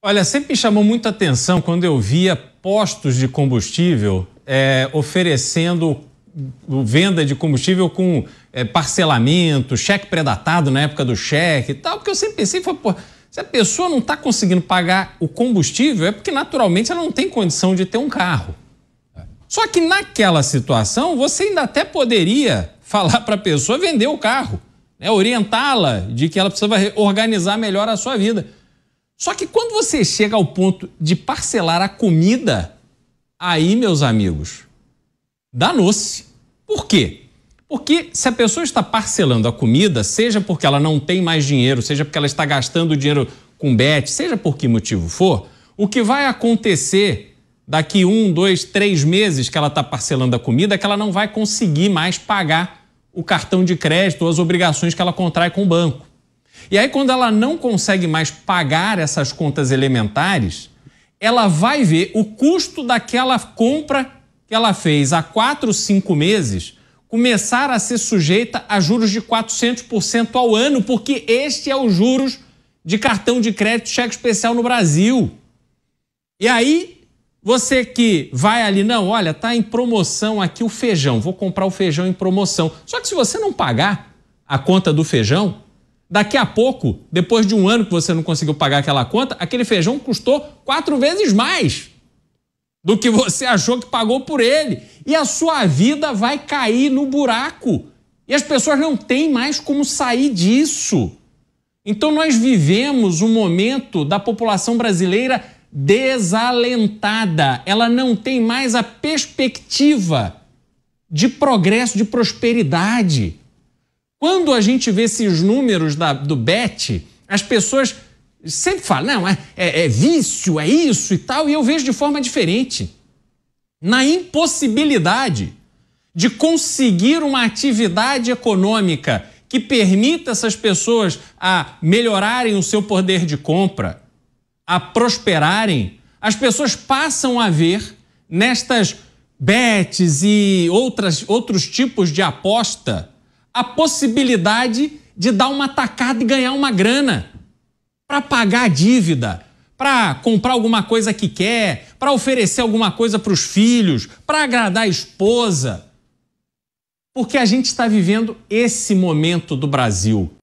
Olha, sempre me chamou muita atenção quando eu via postos de combustível é, oferecendo hum, hum, venda de combustível com é, parcelamento, cheque predatado na época do cheque e tal, porque eu sempre pensei, foi, pô, se a pessoa não está conseguindo pagar o combustível, é porque naturalmente ela não tem condição de ter um carro. Só que naquela situação, você ainda até poderia falar para a pessoa vender o carro, né? orientá-la de que ela precisava organizar melhor a sua vida. Só que quando você chega ao ponto de parcelar a comida, aí, meus amigos, danou-se. Por quê? Porque se a pessoa está parcelando a comida, seja porque ela não tem mais dinheiro, seja porque ela está gastando dinheiro com bet, seja por que motivo for, o que vai acontecer daqui um, dois, três meses que ela está parcelando a comida é que ela não vai conseguir mais pagar o cartão de crédito ou as obrigações que ela contrai com o banco. E aí, quando ela não consegue mais pagar essas contas elementares, ela vai ver o custo daquela compra que ela fez há 4, 5 meses começar a ser sujeita a juros de 400% ao ano, porque este é o juros de cartão de crédito cheque especial no Brasil. E aí, você que vai ali, não, olha, tá em promoção aqui o feijão, vou comprar o feijão em promoção. Só que se você não pagar a conta do feijão, Daqui a pouco, depois de um ano que você não conseguiu pagar aquela conta, aquele feijão custou quatro vezes mais do que você achou que pagou por ele. E a sua vida vai cair no buraco. E as pessoas não têm mais como sair disso. Então, nós vivemos um momento da população brasileira desalentada. Ela não tem mais a perspectiva de progresso, de prosperidade. Quando a gente vê esses números da, do BET, as pessoas sempre falam, não, é, é, é vício, é isso e tal, e eu vejo de forma diferente. Na impossibilidade de conseguir uma atividade econômica que permita essas pessoas a melhorarem o seu poder de compra, a prosperarem, as pessoas passam a ver nestas bets e outras, outros tipos de aposta a possibilidade de dar uma tacada e ganhar uma grana para pagar a dívida, para comprar alguma coisa que quer, para oferecer alguma coisa para os filhos, para agradar a esposa. Porque a gente está vivendo esse momento do Brasil